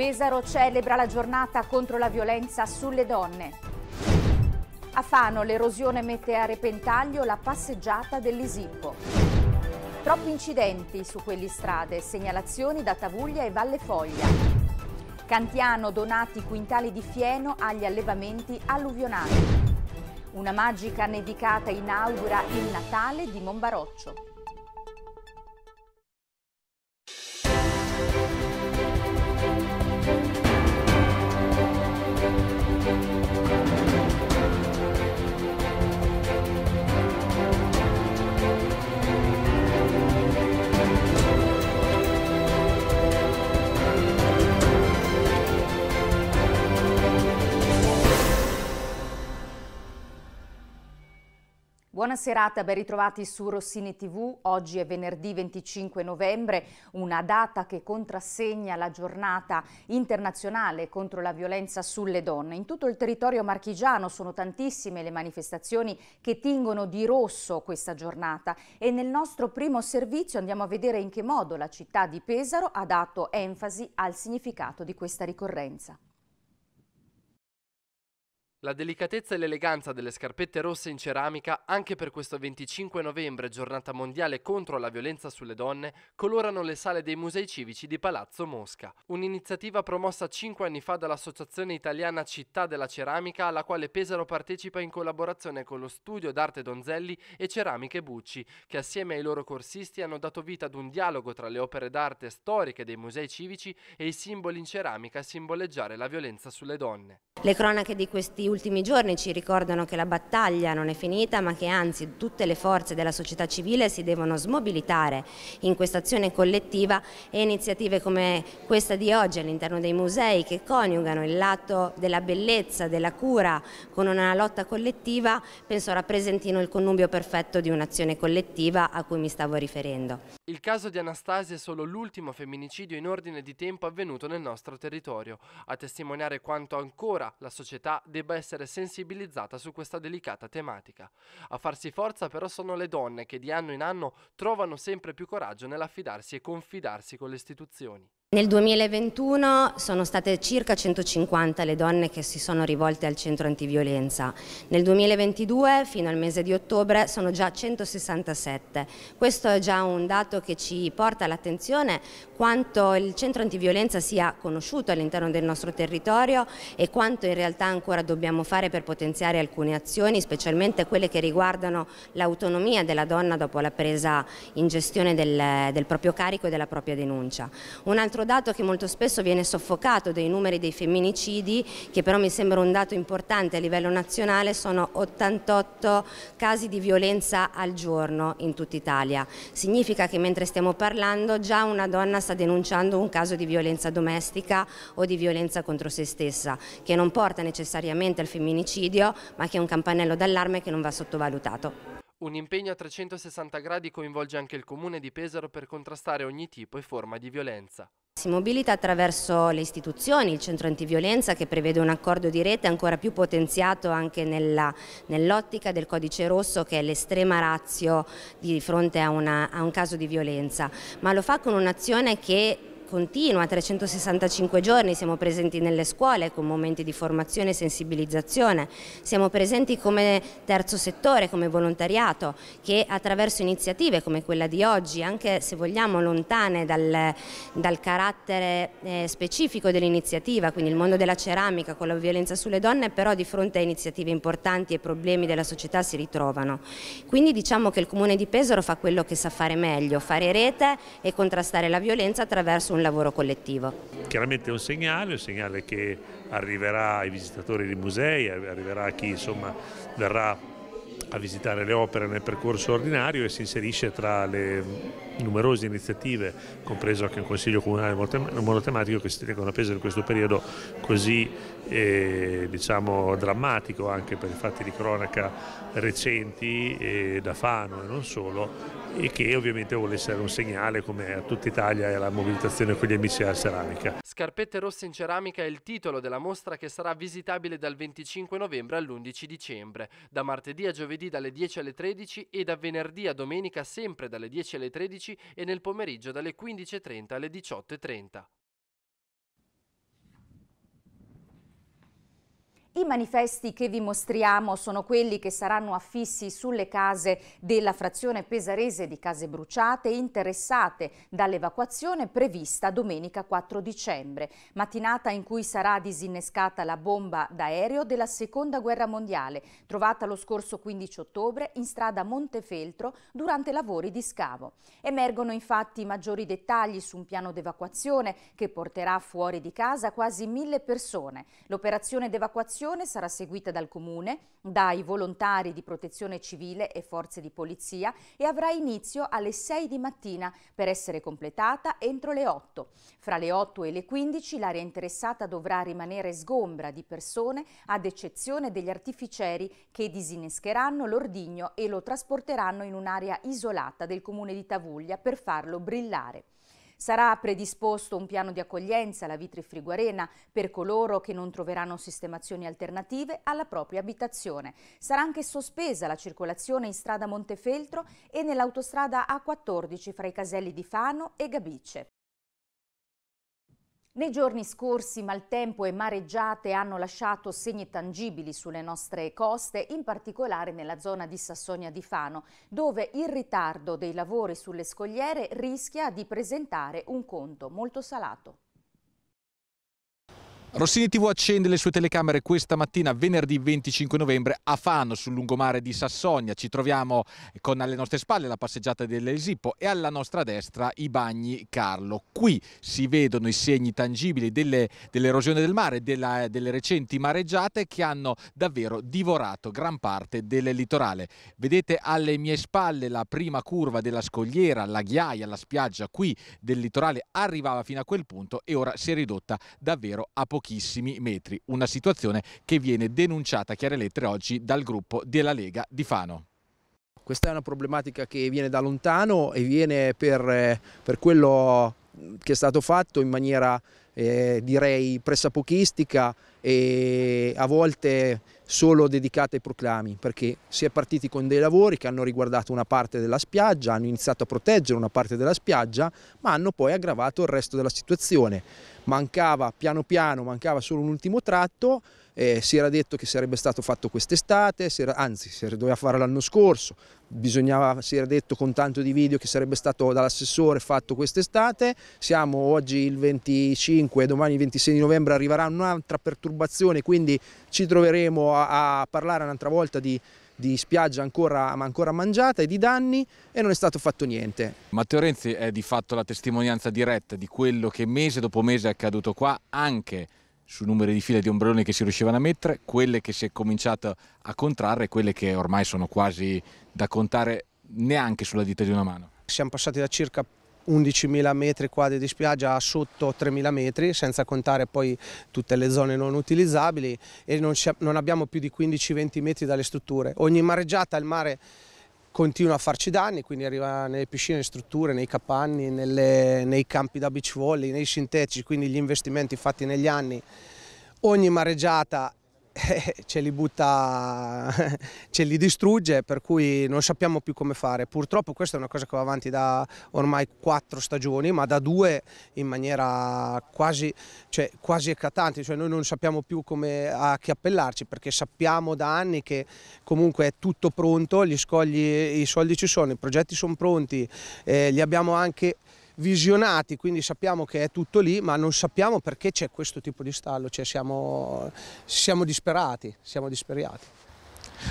Pesaro celebra la giornata contro la violenza sulle donne. A Fano l'erosione mette a repentaglio la passeggiata dell'Isippo. Troppi incidenti su quelle strade, segnalazioni da Tavuglia e Valle Foglia. Cantiano donati quintali di fieno agli allevamenti alluvionali. Una magica nevicata inaugura il Natale di Monbaroccio. Buona serata, ben ritrovati su Rossini TV. Oggi è venerdì 25 novembre, una data che contrassegna la giornata internazionale contro la violenza sulle donne. In tutto il territorio marchigiano sono tantissime le manifestazioni che tingono di rosso questa giornata e nel nostro primo servizio andiamo a vedere in che modo la città di Pesaro ha dato enfasi al significato di questa ricorrenza. La delicatezza e l'eleganza delle scarpette rosse in ceramica, anche per questo 25 novembre, giornata mondiale contro la violenza sulle donne, colorano le sale dei musei civici di Palazzo Mosca. Un'iniziativa promossa cinque anni fa dall'Associazione Italiana Città della Ceramica, alla quale Pesaro partecipa in collaborazione con lo Studio d'Arte Donzelli e Ceramiche Bucci, che assieme ai loro corsisti hanno dato vita ad un dialogo tra le opere d'arte storiche dei musei civici e i simboli in ceramica a simboleggiare la violenza sulle donne. Le cronache di questi ultimi giorni ci ricordano che la battaglia non è finita ma che anzi tutte le forze della società civile si devono smobilitare in questa azione collettiva e iniziative come questa di oggi all'interno dei musei che coniugano il lato della bellezza, della cura con una lotta collettiva penso rappresentino il connubio perfetto di un'azione collettiva a cui mi stavo riferendo. Il caso di Anastasia è solo l'ultimo femminicidio in ordine di tempo avvenuto nel nostro territorio, a testimoniare quanto ancora la società debba essere sensibilizzata su questa delicata tematica. A farsi forza però sono le donne che di anno in anno trovano sempre più coraggio nell'affidarsi e confidarsi con le istituzioni. Nel 2021 sono state circa 150 le donne che si sono rivolte al centro antiviolenza. Nel 2022, fino al mese di ottobre, sono già 167. Questo è già un dato che ci porta all'attenzione quanto il centro antiviolenza sia conosciuto all'interno del nostro territorio e quanto in realtà ancora dobbiamo fare per potenziare alcune azioni, specialmente quelle che riguardano l'autonomia della donna dopo la presa in gestione del, del proprio carico e della propria denuncia. Un altro altro dato che molto spesso viene soffocato dei numeri dei femminicidi, che però mi sembra un dato importante a livello nazionale, sono 88 casi di violenza al giorno in tutta Italia. Significa che mentre stiamo parlando già una donna sta denunciando un caso di violenza domestica o di violenza contro se stessa, che non porta necessariamente al femminicidio, ma che è un campanello d'allarme che non va sottovalutato. Un impegno a 360 gradi coinvolge anche il Comune di Pesaro per contrastare ogni tipo e forma di violenza. Si mobilita attraverso le istituzioni, il centro antiviolenza che prevede un accordo di rete ancora più potenziato anche nell'ottica nell del codice rosso che è l'estrema razio di fronte a, una, a un caso di violenza, ma lo fa con un'azione che continua, 365 giorni, siamo presenti nelle scuole con momenti di formazione e sensibilizzazione, siamo presenti come terzo settore, come volontariato, che attraverso iniziative come quella di oggi, anche se vogliamo lontane dal, dal carattere eh, specifico dell'iniziativa, quindi il mondo della ceramica con la violenza sulle donne, però di fronte a iniziative importanti e problemi della società si ritrovano. Quindi diciamo che il Comune di Pesaro fa quello che sa fare meglio, fare rete e contrastare la violenza attraverso un un lavoro collettivo. Chiaramente è un segnale, un segnale che arriverà ai visitatori dei musei, arriverà a chi insomma verrà a visitare le opere nel percorso ordinario e si inserisce tra le numerose iniziative, compreso anche un consiglio comunale monotematico che si tengono a peso in questo periodo così eh, diciamo, drammatico anche per i fatti di cronaca recenti eh, da Fano e non solo e che ovviamente vuole essere un segnale come a tutta Italia e alla mobilitazione con gli amici della ceramica. Scarpette rosse in ceramica è il titolo della mostra che sarà visitabile dal 25 novembre all'11 dicembre. Da martedì a giovedì giovedì dalle 10 alle 13 e da venerdì a domenica sempre dalle 10 alle 13 e nel pomeriggio dalle 15.30 alle 18.30. I manifesti che vi mostriamo sono quelli che saranno affissi sulle case della frazione pesarese di case bruciate interessate dall'evacuazione prevista domenica 4 dicembre, mattinata in cui sarà disinnescata la bomba d'aereo della Seconda Guerra Mondiale, trovata lo scorso 15 ottobre in strada Montefeltro durante lavori di scavo. Emergono infatti maggiori dettagli su un piano d'evacuazione che porterà fuori di casa quasi mille persone. L'operazione d'evacuazione manifestazione sarà seguita dal Comune, dai volontari di protezione civile e forze di polizia e avrà inizio alle 6 di mattina per essere completata entro le 8. Fra le 8 e le 15 l'area interessata dovrà rimanere sgombra di persone ad eccezione degli artificieri che disinnescheranno l'ordigno e lo trasporteranno in un'area isolata del Comune di Tavuglia per farlo brillare. Sarà predisposto un piano di accoglienza alla Vitri Friguarena per coloro che non troveranno sistemazioni alternative alla propria abitazione. Sarà anche sospesa la circolazione in strada Montefeltro e nell'autostrada A14 fra i caselli di Fano e Gabice. Nei giorni scorsi maltempo e mareggiate hanno lasciato segni tangibili sulle nostre coste, in particolare nella zona di Sassonia di Fano, dove il ritardo dei lavori sulle scogliere rischia di presentare un conto molto salato. Rossini TV accende le sue telecamere questa mattina, venerdì 25 novembre, a Fano, sul lungomare di Sassonia. Ci troviamo con alle nostre spalle la passeggiata dell'Esippo e alla nostra destra i bagni Carlo. Qui si vedono i segni tangibili dell'erosione dell del mare, della, delle recenti mareggiate che hanno davvero divorato gran parte del litorale. Vedete alle mie spalle la prima curva della scogliera, la ghiaia, la spiaggia qui del litorale arrivava fino a quel punto e ora si è ridotta davvero a poco pochissimi metri, una situazione che viene denunciata a chiare lettere oggi dal gruppo della Lega di Fano. Questa è una problematica che viene da lontano e viene per, eh, per quello che è stato fatto in maniera eh, direi pressapochistica e a volte solo dedicata ai proclami perché si è partiti con dei lavori che hanno riguardato una parte della spiaggia, hanno iniziato a proteggere una parte della spiaggia ma hanno poi aggravato il resto della situazione mancava piano piano, mancava solo un ultimo tratto, eh, si era detto che sarebbe stato fatto quest'estate, anzi si doveva fare l'anno scorso, bisognava, si era detto con tanto di video che sarebbe stato dall'assessore fatto quest'estate, siamo oggi il 25 domani il 26 di novembre arriverà un'altra perturbazione, quindi ci troveremo a, a parlare un'altra volta di, di spiaggia ancora, ancora mangiata e di danni e non è stato fatto niente. Matteo Renzi è di fatto la testimonianza diretta di quello che mese dopo mese è accaduto qua anche su numeri di file di ombrelloni che si riuscivano a mettere, quelle che si è cominciato a contrarre e quelle che ormai sono quasi da contare neanche sulla dita di una mano. Siamo passati da circa 11.000 metri quadri di spiaggia sotto 3.000 metri, senza contare poi tutte le zone non utilizzabili e non, non abbiamo più di 15-20 metri dalle strutture. Ogni mareggiata il mare continua a farci danni, quindi arriva nelle piscine, nelle strutture, nei capanni, nelle, nei campi da beach volley, nei sintetici, quindi gli investimenti fatti negli anni. Ogni mareggiata ce li butta, ce li distrugge, per cui non sappiamo più come fare. Purtroppo questa è una cosa che va avanti da ormai quattro stagioni, ma da due in maniera quasi, cioè, quasi eclatante, cioè noi non sappiamo più come a chi appellarci perché sappiamo da anni che comunque è tutto pronto, gli scogli, i soldi ci sono, i progetti sono pronti, eh, li abbiamo anche visionati, quindi sappiamo che è tutto lì, ma non sappiamo perché c'è questo tipo di stallo, cioè siamo, siamo disperati, siamo disperati.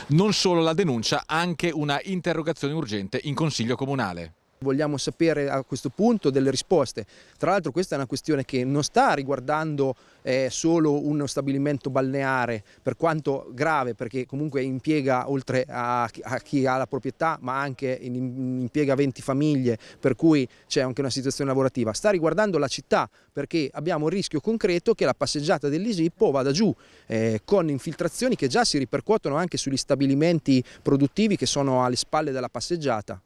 Non solo la denuncia, anche una interrogazione urgente in Consiglio Comunale. Vogliamo sapere a questo punto delle risposte. Tra l'altro questa è una questione che non sta riguardando eh, solo uno stabilimento balneare, per quanto grave, perché comunque impiega oltre a, a chi ha la proprietà, ma anche in, impiega 20 famiglie, per cui c'è anche una situazione lavorativa. Sta riguardando la città, perché abbiamo il rischio concreto che la passeggiata dell'Isippo vada giù, eh, con infiltrazioni che già si ripercuotono anche sugli stabilimenti produttivi che sono alle spalle della passeggiata.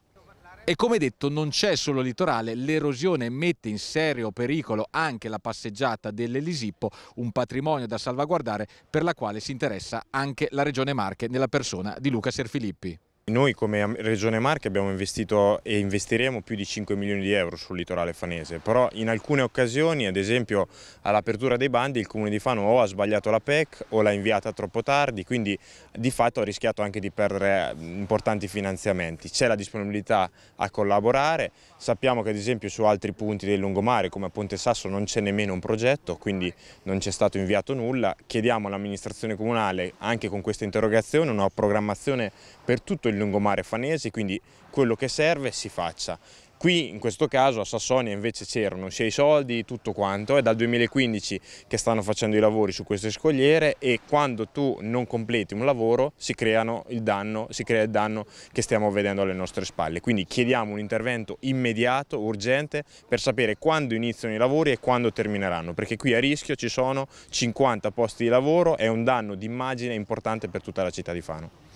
E come detto non c'è solo litorale, l'erosione mette in serio pericolo anche la passeggiata dell'Elisippo, un patrimonio da salvaguardare per la quale si interessa anche la Regione Marche nella persona di Luca Serfilippi. Noi come Regione Marche abbiamo investito e investiremo più di 5 milioni di euro sul litorale fanese, però in alcune occasioni, ad esempio all'apertura dei bandi, il Comune di Fano o ha sbagliato la PEC o l'ha inviata troppo tardi, quindi di fatto ha rischiato anche di perdere importanti finanziamenti. C'è la disponibilità a collaborare, Sappiamo che ad esempio su altri punti del lungomare come a Ponte Sasso non c'è nemmeno un progetto, quindi non c'è stato inviato nulla. Chiediamo all'amministrazione comunale, anche con questa interrogazione, una programmazione per tutto il lungomare fanese, quindi quello che serve si faccia. Qui in questo caso a Sassonia invece c'erano sia i soldi, tutto quanto, è dal 2015 che stanno facendo i lavori su queste scogliere e quando tu non completi un lavoro si, il danno, si crea il danno che stiamo vedendo alle nostre spalle. Quindi chiediamo un intervento immediato, urgente, per sapere quando iniziano i lavori e quando termineranno, perché qui a rischio ci sono 50 posti di lavoro, è un danno di immagine importante per tutta la città di Fano.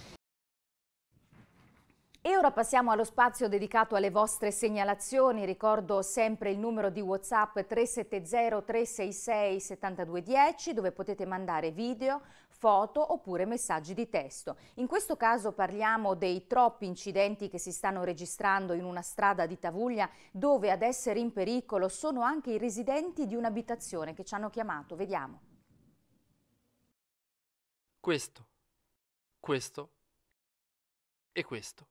E ora passiamo allo spazio dedicato alle vostre segnalazioni. Ricordo sempre il numero di WhatsApp 370-366-7210 dove potete mandare video, foto oppure messaggi di testo. In questo caso parliamo dei troppi incidenti che si stanno registrando in una strada di Tavuglia dove ad essere in pericolo sono anche i residenti di un'abitazione che ci hanno chiamato. Vediamo. Questo, questo e questo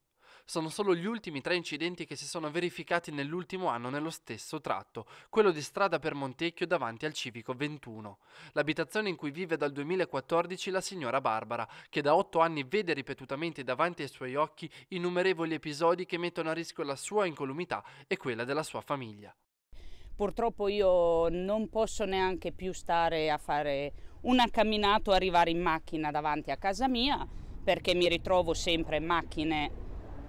sono solo gli ultimi tre incidenti che si sono verificati nell'ultimo anno nello stesso tratto, quello di strada per Montecchio davanti al Civico 21. L'abitazione in cui vive dal 2014 la signora Barbara, che da otto anni vede ripetutamente davanti ai suoi occhi innumerevoli episodi che mettono a rischio la sua incolumità e quella della sua famiglia purtroppo io non posso neanche più stare a fare un camminato, arrivare in macchina davanti a casa mia perché mi ritrovo sempre macchine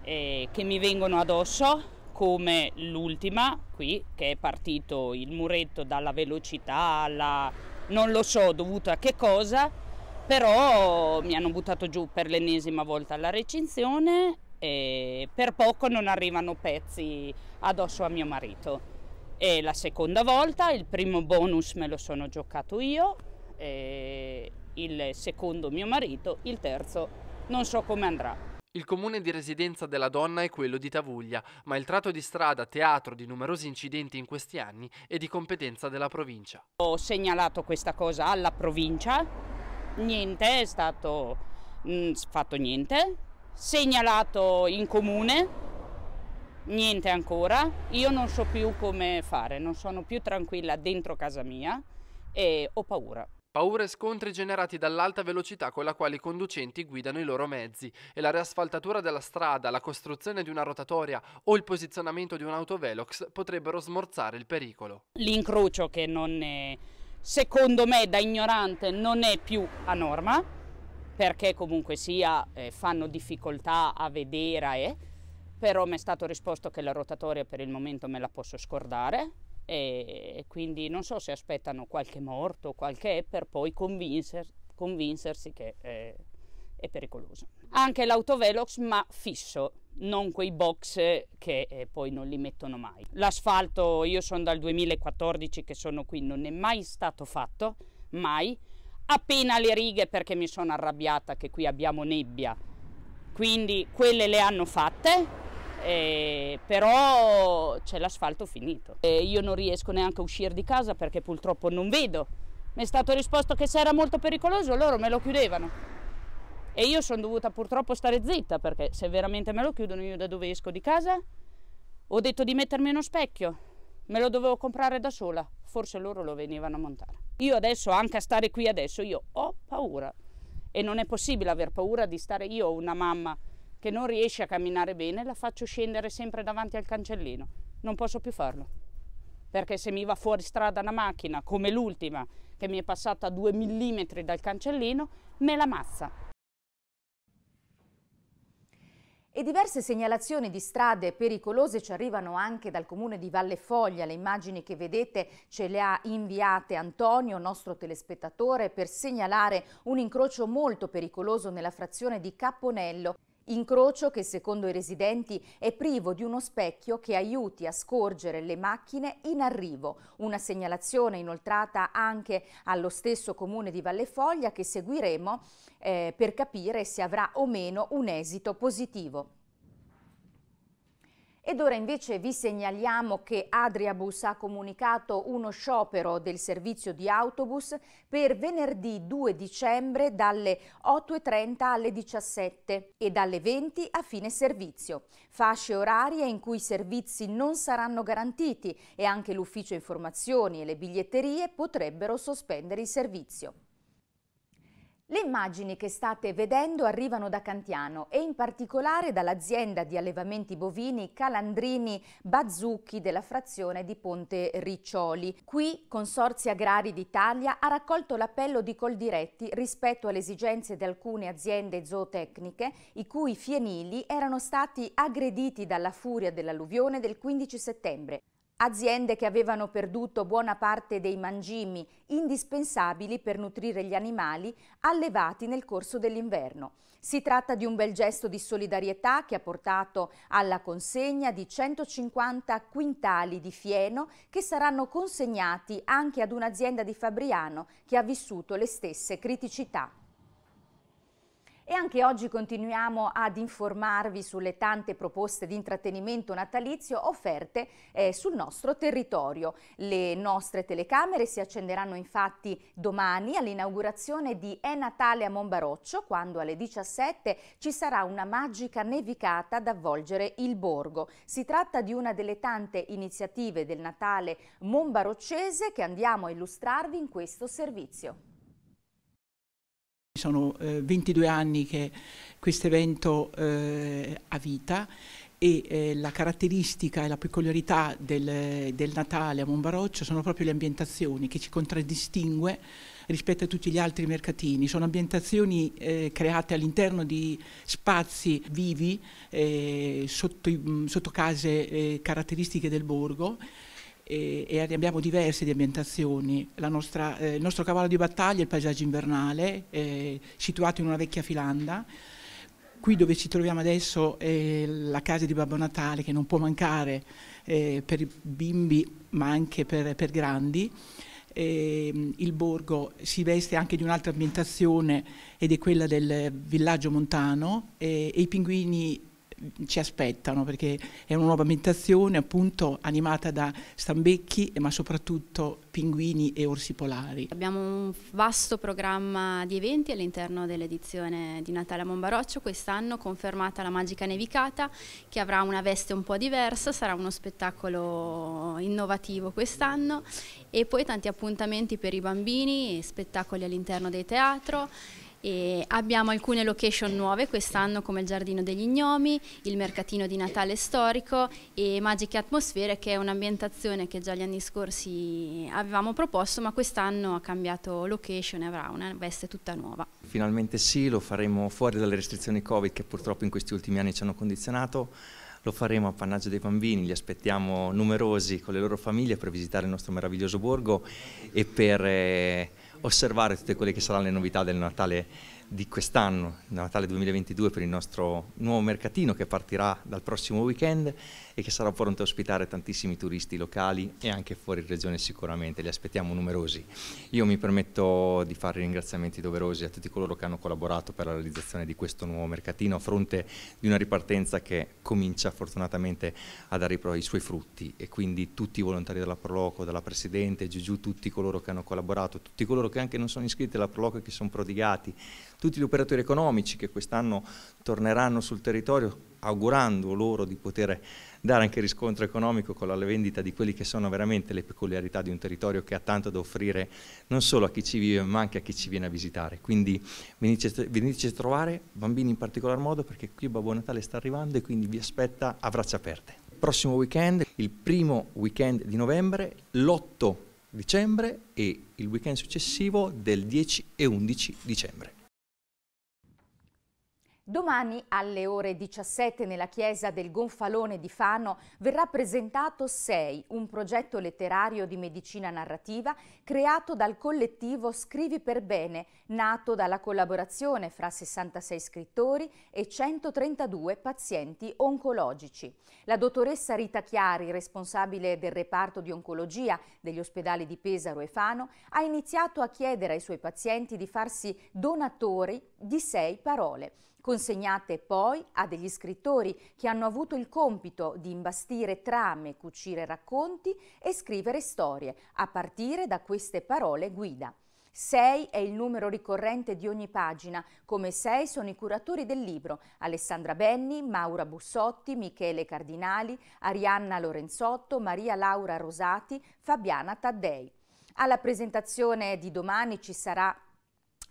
eh, che mi vengono addosso come l'ultima qui che è partito il muretto dalla velocità alla non lo so dovuto a che cosa però mi hanno buttato giù per l'ennesima volta la recinzione e per poco non arrivano pezzi addosso a mio marito è la seconda volta il primo bonus me lo sono giocato io il secondo mio marito il terzo non so come andrà il comune di residenza della donna è quello di Tavuglia, ma il tratto di strada, teatro di numerosi incidenti in questi anni, è di competenza della provincia. Ho segnalato questa cosa alla provincia, niente, è stato mh, mm, fatto niente, segnalato in comune, niente ancora, io non so più come fare, non sono più tranquilla dentro casa mia e ho paura. Paure e scontri generati dall'alta velocità con la quale i conducenti guidano i loro mezzi e la riasfaltatura della strada, la costruzione di una rotatoria o il posizionamento di un autovelox potrebbero smorzare il pericolo. L'incrocio che non è, secondo me da ignorante non è più a norma perché comunque sia eh, fanno difficoltà a vedere, eh, però mi è stato risposto che la rotatoria per il momento me la posso scordare e quindi non so se aspettano qualche morto, o qualche per poi convincer, convincersi che è, eh, è, pericoloso. Anche l'autovelox ma fisso, non quei box che eh, poi non li mettono mai. L'asfalto io sono dal 2014 che sono qui, non è mai stato fatto, mai. Appena le righe perché mi sono arrabbiata che qui abbiamo nebbia, quindi quelle le hanno fatte eh, però c'è l'asfalto finito. E io non riesco neanche a uscire di casa perché purtroppo non vedo. Mi è stato risposto che se era molto pericoloso loro me lo chiudevano. E io sono dovuta purtroppo stare zitta perché se veramente me lo chiudono io da dove esco di casa? Ho detto di mettermi uno specchio, me lo dovevo comprare da sola, forse loro lo venivano a montare. Io adesso, anche a stare qui adesso, io ho paura e non è possibile aver paura di stare, io ho una mamma che non riesce a camminare bene, la faccio scendere sempre davanti al cancellino. Non posso più farlo. Perché se mi va fuori strada una macchina, come l'ultima che mi è passata a 2 mm dal cancellino, me la mazza. E diverse segnalazioni di strade pericolose ci arrivano anche dal comune di Valle Foglia. Le immagini che vedete ce le ha inviate Antonio, nostro telespettatore, per segnalare un incrocio molto pericoloso nella frazione di Caponello. Incrocio che secondo i residenti è privo di uno specchio che aiuti a scorgere le macchine in arrivo. Una segnalazione inoltrata anche allo stesso comune di Valle Foglia che seguiremo eh, per capire se avrà o meno un esito positivo. Ed ora invece vi segnaliamo che Adriabus ha comunicato uno sciopero del servizio di autobus per venerdì 2 dicembre dalle 8.30 alle 17 e dalle 20 a fine servizio. Fasce orarie in cui i servizi non saranno garantiti e anche l'ufficio informazioni e le biglietterie potrebbero sospendere il servizio. Le immagini che state vedendo arrivano da Cantiano e in particolare dall'azienda di allevamenti bovini Calandrini Bazzucchi della frazione di Ponte Riccioli. Qui Consorzi Agrari d'Italia ha raccolto l'appello di Coldiretti rispetto alle esigenze di alcune aziende zootecniche i cui fienili erano stati aggrediti dalla furia dell'alluvione del 15 settembre. Aziende che avevano perduto buona parte dei mangimi indispensabili per nutrire gli animali allevati nel corso dell'inverno. Si tratta di un bel gesto di solidarietà che ha portato alla consegna di 150 quintali di fieno che saranno consegnati anche ad un'azienda di Fabriano che ha vissuto le stesse criticità. E anche oggi continuiamo ad informarvi sulle tante proposte di intrattenimento natalizio offerte eh, sul nostro territorio. Le nostre telecamere si accenderanno infatti domani all'inaugurazione di È Natale a Monbaroccio, quando alle 17 ci sarà una magica nevicata ad avvolgere il borgo. Si tratta di una delle tante iniziative del Natale monbaroccese che andiamo a illustrarvi in questo servizio. Sono eh, 22 anni che questo evento eh, ha vita e eh, la caratteristica e la peculiarità del, del Natale a Monbaroccio sono proprio le ambientazioni che ci contraddistingue rispetto a tutti gli altri mercatini. Sono ambientazioni eh, create all'interno di spazi vivi, eh, sotto, sotto, case eh, caratteristiche del borgo, e, abbiamo diverse di ambientazioni. Nostra, eh, il nostro cavallo di battaglia è il paesaggio invernale, eh, situato in una vecchia filanda. Qui dove ci troviamo adesso è la casa di Babbo Natale che non può mancare eh, per bimbi ma anche per, per grandi. Eh, il borgo si veste anche di un'altra ambientazione ed è quella del villaggio montano eh, e i pinguini ci aspettano perché è una nuova ambientazione appunto animata da stambecchi ma soprattutto pinguini e orsi polari. Abbiamo un vasto programma di eventi all'interno dell'edizione di Natale a Monbaroccio, quest'anno confermata la Magica Nevicata che avrà una veste un po' diversa, sarà uno spettacolo innovativo quest'anno e poi tanti appuntamenti per i bambini, spettacoli all'interno dei teatro e abbiamo alcune location nuove quest'anno come il Giardino degli Gnomi, il Mercatino di Natale storico e Magiche Atmosfere che è un'ambientazione che già gli anni scorsi avevamo proposto ma quest'anno ha cambiato location e avrà una veste tutta nuova. Finalmente sì, lo faremo fuori dalle restrizioni Covid che purtroppo in questi ultimi anni ci hanno condizionato, lo faremo a pannaggio dei bambini, li aspettiamo numerosi con le loro famiglie per visitare il nostro meraviglioso borgo e per eh, osservare tutte quelle che saranno le novità del Natale di quest'anno, Natale 2022 per il nostro nuovo mercatino che partirà dal prossimo weekend e che sarà pronta a ospitare tantissimi turisti locali e anche fuori regione sicuramente, li aspettiamo numerosi. Io mi permetto di fare ringraziamenti doverosi a tutti coloro che hanno collaborato per la realizzazione di questo nuovo mercatino a fronte di una ripartenza che comincia fortunatamente a dare i suoi frutti e quindi tutti i volontari della Proloco, dalla Presidente, Giugiù, tutti coloro che hanno collaborato, tutti coloro che anche non sono iscritti alla Proloco e che sono prodigati, tutti gli operatori economici che quest'anno torneranno sul territorio augurando loro di poter dare anche riscontro economico con la vendita di quelli che sono veramente le peculiarità di un territorio che ha tanto da offrire non solo a chi ci vive ma anche a chi ci viene a visitare. Quindi veniteci a trovare, bambini in particolar modo, perché qui Babbo Natale sta arrivando e quindi vi aspetta a braccia aperte. Prossimo weekend, il primo weekend di novembre, l'8 dicembre e il weekend successivo del 10 e 11 dicembre. Domani alle ore 17 nella chiesa del Gonfalone di Fano verrà presentato 6, un progetto letterario di medicina narrativa creato dal collettivo Scrivi per Bene, nato dalla collaborazione fra 66 scrittori e 132 pazienti oncologici. La dottoressa Rita Chiari, responsabile del reparto di oncologia degli ospedali di Pesaro e Fano, ha iniziato a chiedere ai suoi pazienti di farsi donatori di 6 parole consegnate poi a degli scrittori che hanno avuto il compito di imbastire trame, cucire racconti e scrivere storie, a partire da queste parole guida. 6 è il numero ricorrente di ogni pagina, come 6 sono i curatori del libro, Alessandra Benni, Maura Bussotti, Michele Cardinali, Arianna Lorenzotto, Maria Laura Rosati, Fabiana Taddei. Alla presentazione di domani ci sarà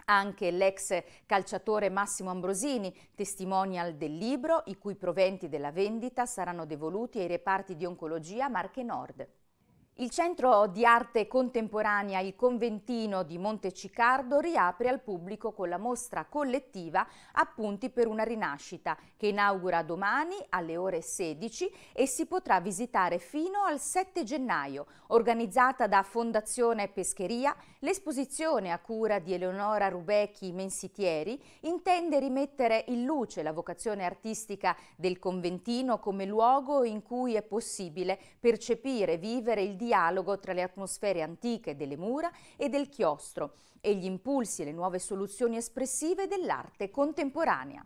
anche l'ex calciatore Massimo Ambrosini, testimonial del libro, i cui proventi della vendita saranno devoluti ai reparti di oncologia Marche Nord. Il Centro di Arte Contemporanea Il Conventino di Montecicardo riapre al pubblico con la mostra collettiva Appunti per una rinascita che inaugura domani alle ore 16 e si potrà visitare fino al 7 gennaio. Organizzata da Fondazione Pescheria, l'esposizione a cura di Eleonora Rubecchi Mensitieri intende rimettere in luce la vocazione artistica del Conventino come luogo in cui è possibile percepire e vivere il dialogo tra le atmosfere antiche delle mura e del chiostro e gli impulsi e le nuove soluzioni espressive dell'arte contemporanea.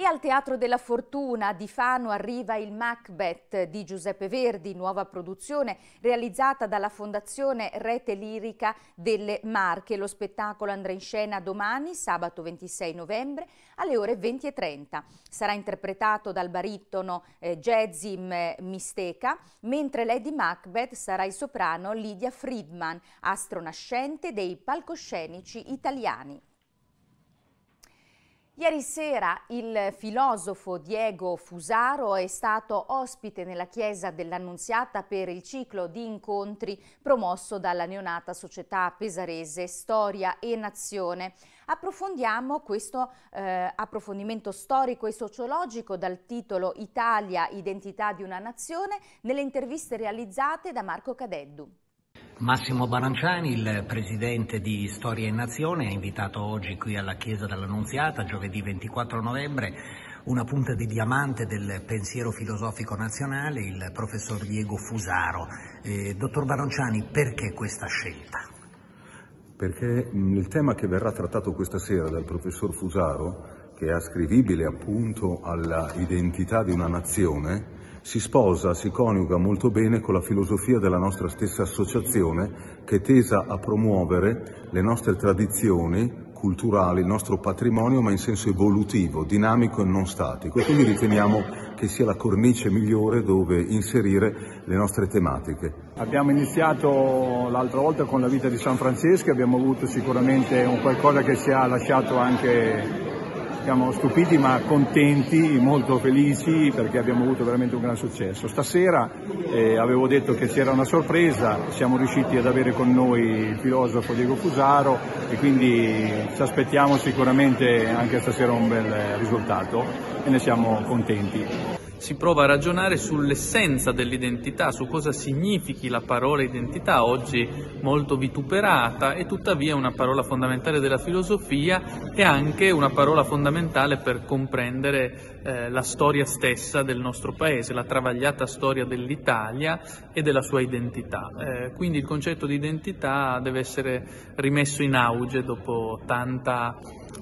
E al Teatro della Fortuna di Fano arriva il Macbeth di Giuseppe Verdi, nuova produzione realizzata dalla Fondazione Rete Lirica delle Marche. Lo spettacolo andrà in scena domani, sabato 26 novembre, alle ore 20.30. Sarà interpretato dal baritono eh, Jezim eh, Misteca, mentre Lady Macbeth sarà il soprano Lydia Friedman, astronascente dei palcoscenici italiani. Ieri sera il filosofo Diego Fusaro è stato ospite nella chiesa dell'Annunziata per il ciclo di incontri promosso dalla neonata società pesarese Storia e Nazione. Approfondiamo questo eh, approfondimento storico e sociologico dal titolo Italia, identità di una nazione, nelle interviste realizzate da Marco Cadeddu. Massimo Baranciani, il presidente di Storia in Nazione, ha invitato oggi qui alla Chiesa dell'Annunziata, giovedì 24 novembre, una punta di diamante del pensiero filosofico nazionale, il professor Diego Fusaro. Eh, dottor Baranciani, perché questa scelta? Perché mm, il tema che verrà trattato questa sera dal professor Fusaro, che è ascrivibile appunto all'identità di una nazione, si sposa, si coniuga molto bene con la filosofia della nostra stessa associazione che è tesa a promuovere le nostre tradizioni culturali, il nostro patrimonio, ma in senso evolutivo, dinamico e non statico. E quindi riteniamo che sia la cornice migliore dove inserire le nostre tematiche. Abbiamo iniziato l'altra volta con la vita di San Francesco, abbiamo avuto sicuramente un qualcosa che ci ha lasciato anche siamo stupiti ma contenti, molto felici perché abbiamo avuto veramente un gran successo. Stasera eh, avevo detto che c'era una sorpresa, siamo riusciti ad avere con noi il filosofo Diego Cusaro e quindi ci aspettiamo sicuramente anche stasera un bel risultato e ne siamo contenti si prova a ragionare sull'essenza dell'identità, su cosa significhi la parola identità, oggi molto vituperata e tuttavia una parola fondamentale della filosofia e anche una parola fondamentale per comprendere eh, la storia stessa del nostro paese, la travagliata storia dell'Italia e della sua identità. Eh, quindi il concetto di identità deve essere rimesso in auge dopo tanta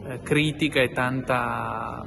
eh, critica e tanta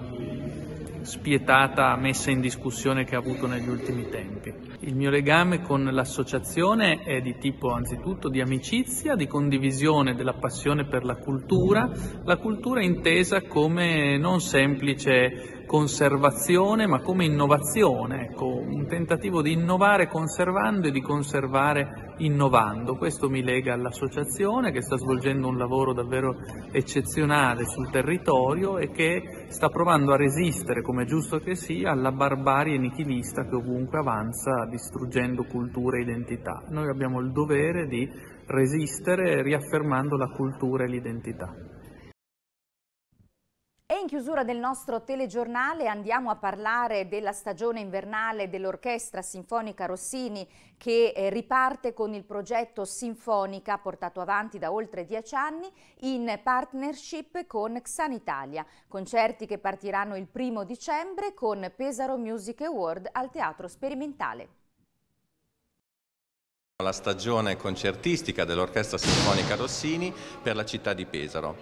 spietata messa in discussione che ha avuto negli ultimi tempi. Il mio legame con l'associazione è di tipo anzitutto di amicizia, di condivisione della passione per la cultura, la cultura intesa come non semplice conservazione ma come innovazione, ecco, un tentativo di innovare conservando e di conservare innovando. Questo mi lega all'associazione che sta svolgendo un lavoro davvero eccezionale sul territorio e che sta provando a resistere, come è giusto che sia, alla barbarie nichilista che ovunque avanza distruggendo cultura e identità. Noi abbiamo il dovere di resistere riaffermando la cultura e l'identità in chiusura del nostro telegiornale andiamo a parlare della stagione invernale dell'Orchestra Sinfonica Rossini che eh, riparte con il progetto Sinfonica portato avanti da oltre dieci anni in partnership con Xanitalia. Concerti che partiranno il primo dicembre con Pesaro Music Award al Teatro Sperimentale la stagione concertistica dell'Orchestra Sinfonica Rossini per la città di Pesaro.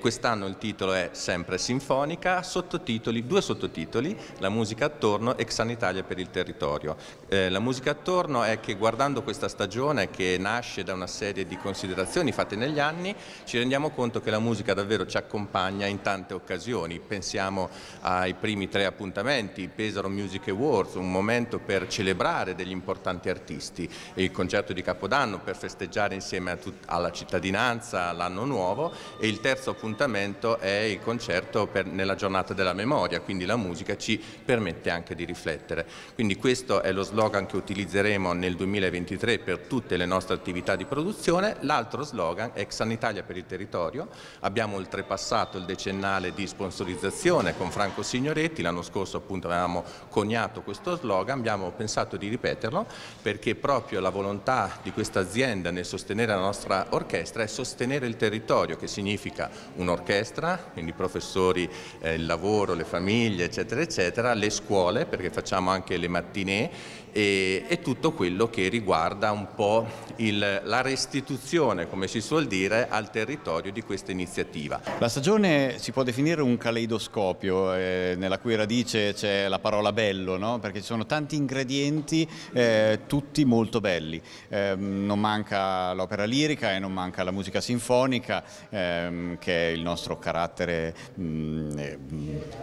Quest'anno il titolo è sempre Sinfonica, sottotitoli, due sottotitoli, La musica attorno e Xanitalia per il territorio. Eh, la musica attorno è che guardando questa stagione che nasce da una serie di considerazioni fatte negli anni, ci rendiamo conto che la musica davvero ci accompagna in tante occasioni. Pensiamo ai primi tre appuntamenti, Pesaro Music Awards, un momento per celebrare degli importanti artisti. E il concerto di Capodanno per festeggiare insieme alla cittadinanza l'anno nuovo e il terzo appuntamento è il concerto per, nella giornata della memoria, quindi la musica ci permette anche di riflettere. Quindi questo è lo slogan che utilizzeremo nel 2023 per tutte le nostre attività di produzione, l'altro slogan è Italia per il territorio, abbiamo oltrepassato il decennale di sponsorizzazione con Franco Signoretti, l'anno scorso appunto avevamo coniato questo slogan, abbiamo pensato di ripeterlo perché proprio la volontà di questa azienda nel sostenere la nostra orchestra è sostenere il territorio, che significa un'orchestra, quindi i professori, eh, il lavoro, le famiglie, eccetera, eccetera, le scuole, perché facciamo anche le mattinee, e, e tutto quello che riguarda un po' il, la restituzione, come si suol dire, al territorio di questa iniziativa. La stagione si può definire un caleidoscopio, eh, nella cui radice c'è la parola bello, no? perché ci sono tanti ingredienti, eh, tutti molto belli livelli. Eh, non manca l'opera lirica e non manca la musica sinfonica, ehm, che è il nostro carattere mh, mm, eh,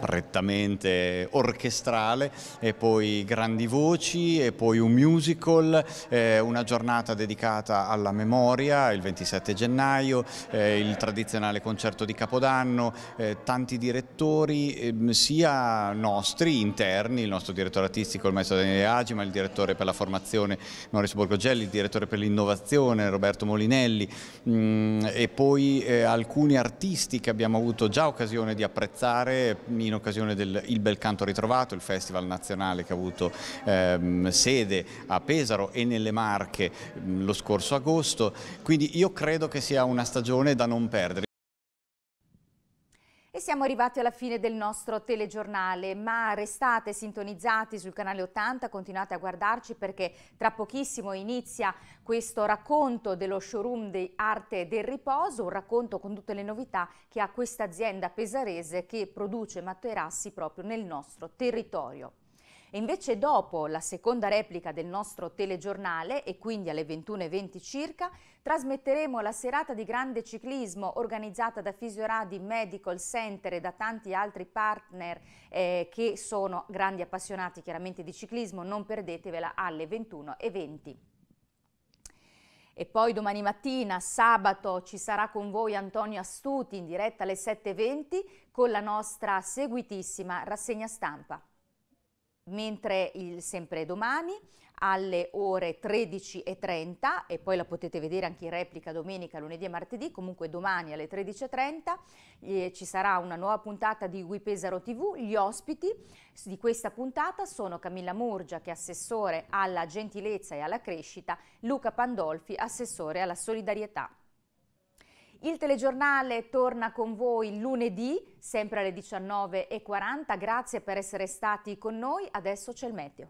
prettamente orchestrale, e poi grandi voci, e poi un musical, eh, una giornata dedicata alla memoria, il 27 gennaio, eh, il tradizionale concerto di Capodanno, eh, tanti direttori, ehm, sia nostri, interni, il nostro direttore artistico, il maestro Daniele Agi, ma il direttore per la formazione Maurizio Borgo Marco Gelli, il direttore per l'innovazione, Roberto Molinelli mh, mm, e poi eh, alcuni artisti che abbiamo avuto già occasione di apprezzare in occasione del Il Bel Canto Ritrovato, il festival nazionale che ha avuto ehm, sede a Pesaro e nelle Marche mh, mm, lo scorso agosto, quindi io credo che sia una stagione da non perdere. E siamo arrivati alla fine del nostro telegiornale, ma restate sintonizzati sul canale 80, continuate a guardarci perché tra pochissimo inizia questo racconto dello showroom di arte del riposo, un racconto con tutte le novità che ha questa azienda pesarese che produce materassi proprio nel nostro territorio. E invece dopo la seconda replica del nostro telegiornale e quindi alle 21.20 circa trasmetteremo la serata di grande ciclismo organizzata da Fisioradi Medical Center e da tanti altri partner eh, che sono grandi appassionati chiaramente di ciclismo. Non perdetevela alle 21.20. E poi domani mattina, sabato, ci sarà con voi Antonio Astuti in diretta alle 7.20 con la nostra seguitissima rassegna stampa mentre il sempre domani alle ore 13.30 e poi la potete vedere anche in replica domenica, lunedì e martedì, comunque domani alle 13.30 eh, ci sarà una nuova puntata di Wipesaro TV, gli ospiti di questa puntata sono Camilla Murgia che è assessore alla gentilezza e alla crescita, Luca Pandolfi assessore alla solidarietà. Il telegiornale torna con voi lunedì, sempre alle 19.40. Grazie per essere stati con noi. Adesso c'è il meteo.